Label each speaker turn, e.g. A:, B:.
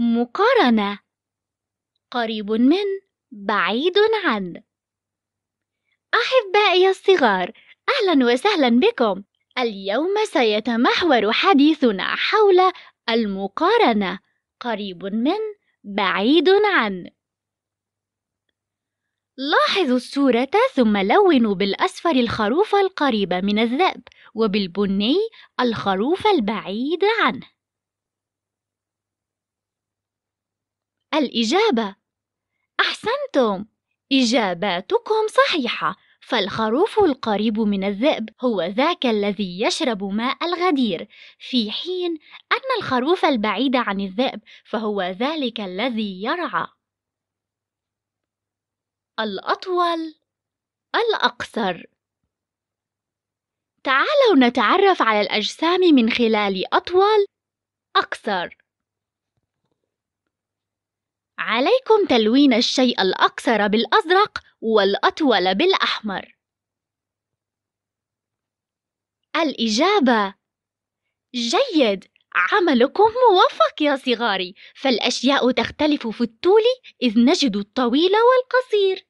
A: مقارنة قريب من بعيد عن أحبائي الصغار أهلا وسهلا بكم اليوم سيتمحور حديثنا حول المقارنة قريب من بعيد عن لاحظوا الصورة ثم لونوا بالأصفر الخروف القريب من الذئب وبالبني الخروف البعيد عنه الإجابة أحسنتم إجاباتكم صحيحة فالخروف القريب من الذئب هو ذاك الذي يشرب ماء الغدير في حين أن الخروف البعيد عن الذئب فهو ذلك الذي يرعى الأطول الأقصر تعالوا نتعرف على الأجسام من خلال أطول أقصر عليكم تلوين الشيء الأقصر بالأزرق والأطول بالأحمر. الإجابة جيد عملكم موفق يا صغاري فالأشياء تختلف في الطول إذ نجد الطويل والقصير